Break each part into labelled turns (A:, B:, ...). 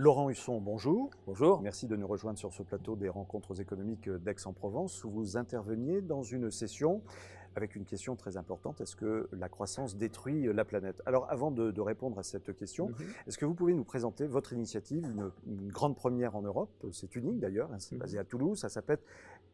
A: Laurent Husson, bonjour. Bonjour. Merci de nous rejoindre sur ce plateau des rencontres économiques d'Aix-en-Provence où vous interveniez dans une session avec une question très importante. Est-ce que la croissance détruit la planète Alors avant de, répondre à cette question, mhm. est-ce que vous pouvez nous présenter votre initiative, une, grande première en Europe, c'est unique d'ailleurs, hein, c'est mhm. basé à Toulouse, ça s'appelle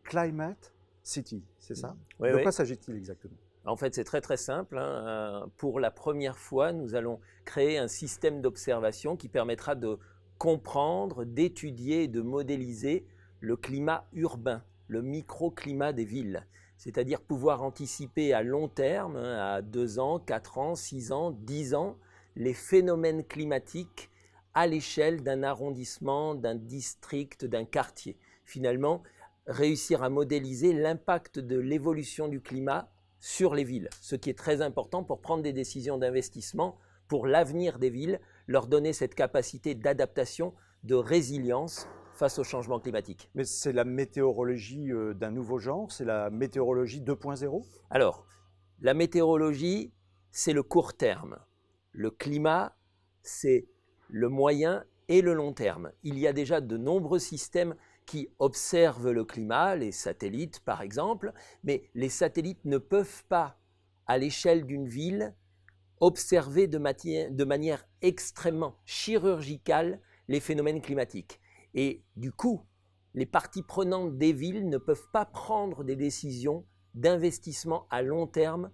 A: Climate City, c'est ça mhm. oui, De quoi s'agit-il exactement
B: en fait, c'est très très simple. Hein. Euh, pour la première fois, nous allons créer un système d'observation qui permettra de comprendre, d'étudier et de modéliser le climat urbain, le microclimat des villes. C'est-à-dire pouvoir anticiper à long terme, hein, à 2 ans, 4 ans, 6 ans, 10 ans, les phénomènes climatiques à l'échelle d'un arrondissement, d'un district, d'un quartier. Finalement, réussir à modéliser l'impact de l'évolution du climat sur les villes, ce qui est très important pour prendre des décisions d'investissement pour l'avenir des villes, leur donner cette capacité d'adaptation, de résilience face au changement climatique. Mais c'est la météorologie euh, d'un nouveau genre, c'est la météorologie 2.0 Alors, la météorologie, c'est le court terme. Le climat, c'est le moyen et le long terme. Il y a déjà de nombreux systèmes qui observent le climat, les satellites par exemple, mais les satellites ne peuvent pas, à l'échelle d'une ville, observer de, manière extrêmement chirurgicale les phénomènes climatiques. Et du coup, les parties prenantes des villes ne peuvent pas prendre des décisions d'investissement à long terme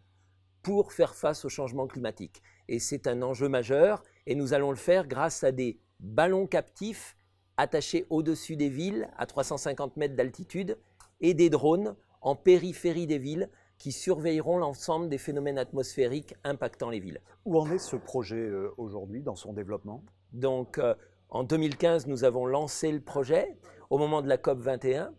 B: pour faire face au changement climatique. Et c'est un enjeu majeur, et nous allons le faire grâce à des ballons captifs attachés au-dessus des villes, à 350 mètres d'altitude, et des drones en périphérie des villes qui surveilleront l'ensemble des phénomènes atmosphériques impactant les villes.
A: Où en est ce projet euh, aujourd'hui dans son développement
B: Donc, euh, en 2015, nous avons lancé le projet au moment de la COP 21.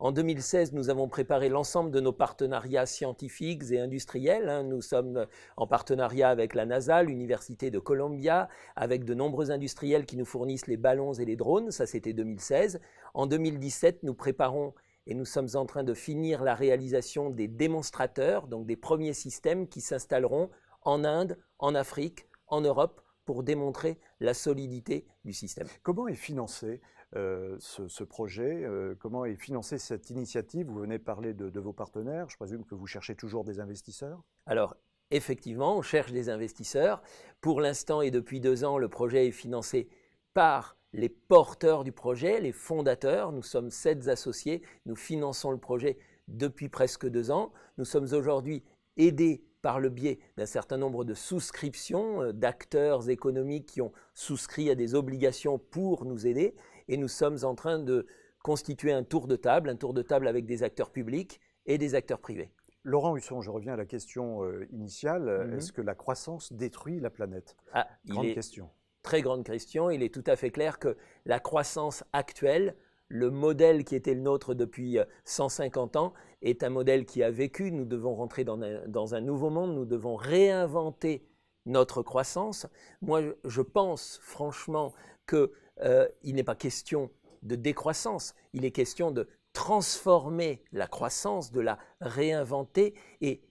B: En 2016, nous avons préparé l'ensemble de nos partenariats scientifiques et industriels. Hein. Nous sommes en partenariat avec la NASA, l'Université de Columbia, avec de nombreux industriels qui nous fournissent les ballons et les drones. Ça, c'était 2016. En 2017, nous préparons et nous sommes en train de finir la réalisation des démonstrateurs, donc des premiers systèmes qui s'installeront en Inde, en Afrique, en Europe pour démontrer la solidité du système. Comment est
A: financé euh, ce, projet euh, Comment est financée cette initiative Vous venez parler de,
B: de vos partenaires. Je présume que vous cherchez toujours des investisseurs Alors, effectivement, on cherche des investisseurs. Pour l'instant et depuis deux ans, le projet est financé par les porteurs du projet, les fondateurs. Nous sommes sept associés, nous finançons le projet depuis presque deux ans. Nous sommes aujourd'hui aidés par le biais d'un certain nombre de souscriptions euh, d'acteurs économiques qui ont souscrit à des obligations pour nous aider. Et nous sommes en train de constituer un tour de table, un tour de table avec des acteurs publics et des acteurs privés. Laurent Husson, je reviens à la question euh, initiale. Mhm. Est-ce que la croissance détruit la planète ah, Grande question très grande question, il est tout à fait clair que la croissance actuelle, le modèle qui était le nôtre depuis 150 euh, ans, est un modèle qui a vécu. Nous devons rentrer dans un, nouveau monde, nous devons réinventer notre croissance. Moi, je pense franchement qu'il euh, n'est pas question de décroissance, il est question de transformer la croissance, de la réinventer. Et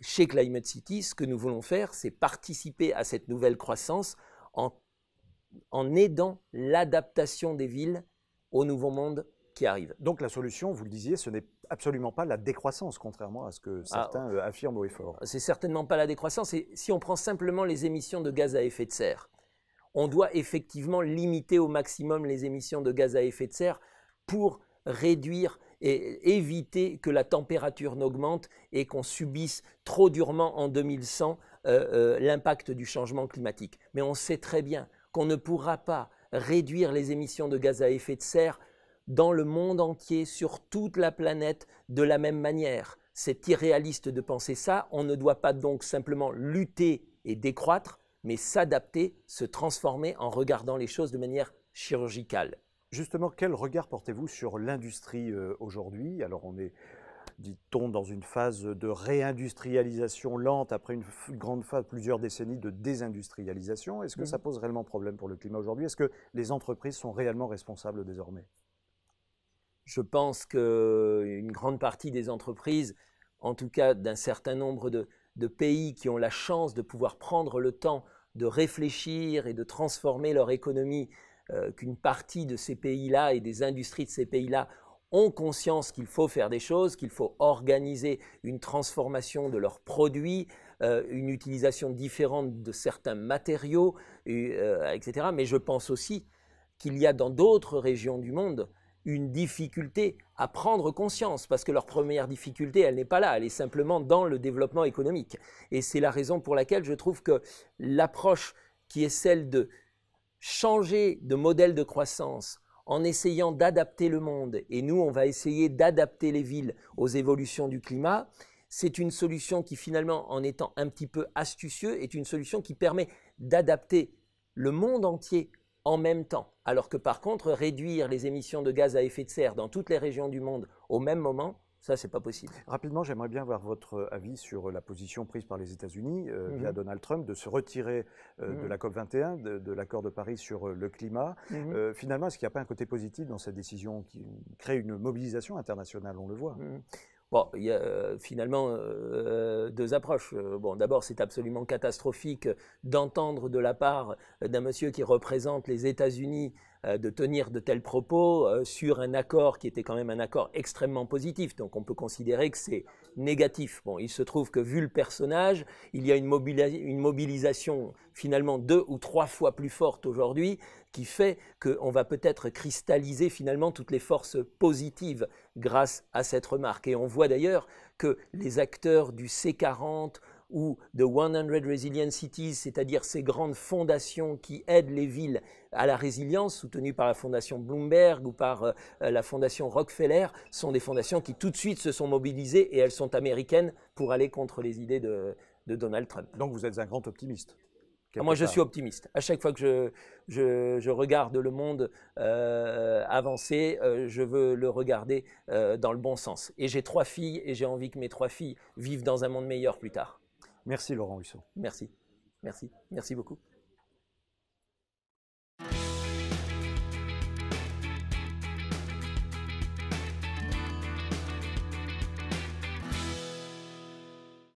B: chez Climate City, ce que nous voulons faire, c'est participer à cette nouvelle croissance en en aidant l'adaptation des villes au nouveau monde qui arrive. Donc la solution, vous le disiez, ce n'est absolument pas la décroissance, contrairement à ce que ah. certains euh, affirment au effort. n'est certainement pas la décroissance. si on prend simplement les émissions de gaz à effet de serre, on doit effectivement limiter au maximum les émissions de gaz à effet de serre pour réduire et éviter que la température n'augmente et qu'on subisse trop durement en 2100 euh, euh, l'impact du changement climatique. Mais on sait très bien qu'on ne pourra pas réduire les émissions de gaz à effet de serre dans le monde entier, sur toute la planète, de la même manière. C'est irréaliste de penser ça. On ne doit pas donc simplement lutter et décroître, mais s'adapter, se transformer en regardant les choses de manière chirurgicale. Justement, quel regard portez-vous sur l'industrie euh, aujourd'hui Alors, on est
A: dit-on, dans une phase de réindustrialisation lente après une grande phase, plusieurs décennies de désindustrialisation. Est-ce que mmh. ça pose réellement problème pour le climat aujourd'hui Est-ce que les entreprises sont réellement
B: responsables désormais Je pense qu'une euh, grande partie des entreprises, en tout cas d'un certain nombre de, pays qui ont la chance de pouvoir prendre le temps de réfléchir et de transformer leur économie, euh, qu'une partie de ces pays-là et des industries de ces pays-là ont conscience qu'il faut faire des choses, qu'il faut organiser une transformation de leurs produits, euh, une utilisation différente de certains matériaux, etc. Euh, Mais je pense aussi qu'il y a dans d'autres régions du monde une difficulté à prendre conscience, parce que leur première difficulté, elle n'est pas là, elle est simplement dans le développement économique. Et c'est la raison pour laquelle je trouve que l'approche qui est celle de changer de modèle de croissance, en essayant d'adapter le monde, et nous, on va essayer d'adapter les villes aux évolutions du climat, c'est une solution qui finalement, en étant un petit peu astucieux, est une solution qui permet d'adapter le monde entier en même temps. Alors que par contre, réduire les émissions de gaz à effet de serre dans toutes les régions du monde au même moment, ça, c'est pas possible. Rapidement, j'aimerais bien avoir votre euh, avis sur euh, la position prise par les États-Unis euh, mhm. via Donald Trump de se
A: retirer de mhm. la COP 21, de, l'accord de Paris sur le climat. Mhm. finalement, est-ce qu'il n'y a pas un côté positif dans cette décision qui crée une mobilisation internationale On le voit.
B: Bon, il y a finalement deux approches. Bon, d'abord, c'est absolument catastrophique d'entendre de la part d'un monsieur qui représente les États-Unis euh, de tenir de tels propos euh, sur un accord qui était quand même un accord extrêmement positif. Donc on peut considérer que c'est négatif. Bon, il se trouve que vu le personnage, il y a une, une mobilisation finalement deux ou trois fois plus forte aujourd'hui qui fait qu'on va peut-être cristalliser finalement toutes les forces positives grâce à cette remarque. Et on voit d'ailleurs que les acteurs du C40, ou de 100 Resilient Cities, c'est-à-dire ces grandes fondations qui aident les villes à la résilience, soutenues par la fondation Bloomberg ou par euh, la fondation Rockefeller, sont des fondations qui tout de suite se sont mobilisées et elles sont américaines pour aller contre les idées de, Donald Trump. Donc vous êtes un grand optimiste moi, je suis optimiste. À chaque fois que je, regarde le monde euh, avancer, euh, je veux le regarder dans le bon sens. Et j'ai trois filles et j'ai envie que mes trois filles vivent dans un monde meilleur plus tard. Merci Laurent Husson. Merci. Merci. Merci beaucoup.